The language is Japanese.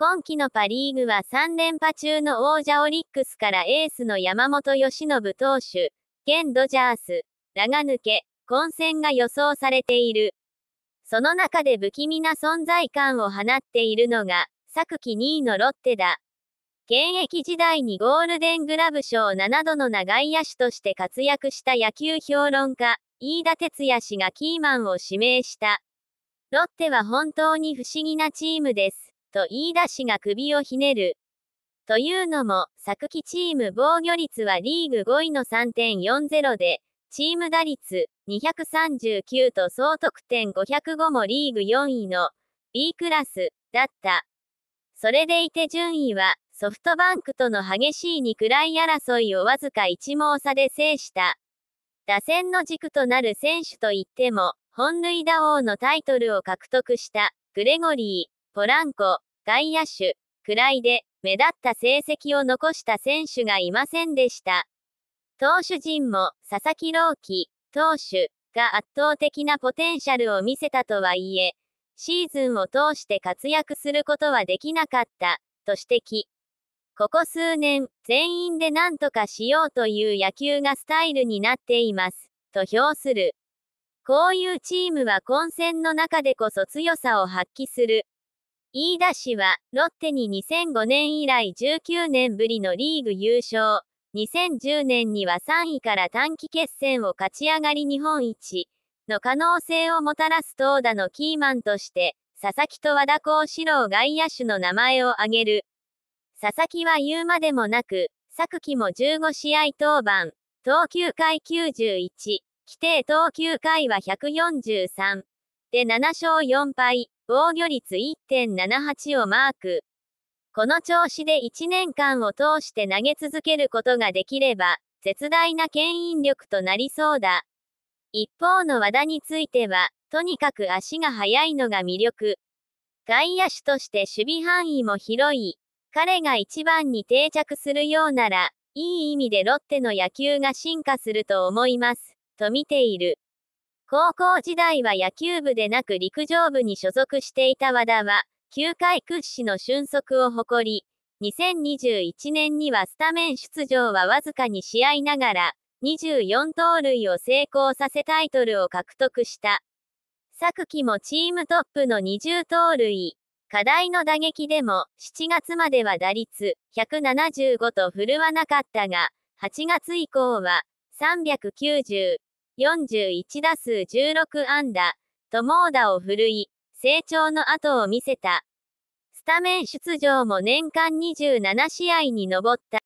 今季のパ・リーグは3連覇中の王者オリックスからエースの山本由伸投手、現ドジャース、長抜け、混戦が予想されている。その中で不気味な存在感を放っているのが、昨季2位のロッテだ。現役時代にゴールデングラブ賞7度の長い野手として活躍した野球評論家、飯田哲也氏がキーマンを指名した。ロッテは本当に不思議なチームです。と言い出しが首をひねる。というのも、昨季チーム防御率はリーグ5位の3.40で、チーム打率239と総得点505もリーグ4位の B クラスだった。それでいて順位はソフトバンクとの激しい2くらい争いをわずか1毛差で制した。打線の軸となる選手といっても、本塁打王のタイトルを獲得したグレゴリー、ポランコ、外野手、くらいで、目立った成績を残した選手がいませんでした。投手陣も、佐々木朗希、投手、が圧倒的なポテンシャルを見せたとはいえ、シーズンを通して活躍することはできなかった、と指摘。ここ数年、全員で何とかしようという野球がスタイルになっています、と評する。こういうチームは混戦の中でこそ強さを発揮する、飯田氏は、ロッテに2005年以来19年ぶりのリーグ優勝、2010年には3位から短期決戦を勝ち上がり日本一の可能性をもたらす投打のキーマンとして、佐々木と和田幸四郎外野手の名前を挙げる。佐々木は言うまでもなく、昨季も15試合登板、投球回91、規定投球回は143。で7勝4敗、防御率1.78をマーク。この調子で1年間を通して投げ続けることができれば、絶大な牽引力となりそうだ。一方の和田については、とにかく足が速いのが魅力。外野手として守備範囲も広い。彼が一番に定着するようなら、いい意味でロッテの野球が進化すると思います、と見ている。高校時代は野球部でなく陸上部に所属していた和田は、球界屈指の俊足を誇り、2021年にはスタメン出場はわずかに試合ながら、24盗塁を成功させタイトルを獲得した。昨季もチームトップの20盗塁。課題の打撃でも、7月までは打率175と振るわなかったが、8月以降は390、41打数16安打、と猛打を振るい、成長の後を見せた。スタメン出場も年間27試合に上った。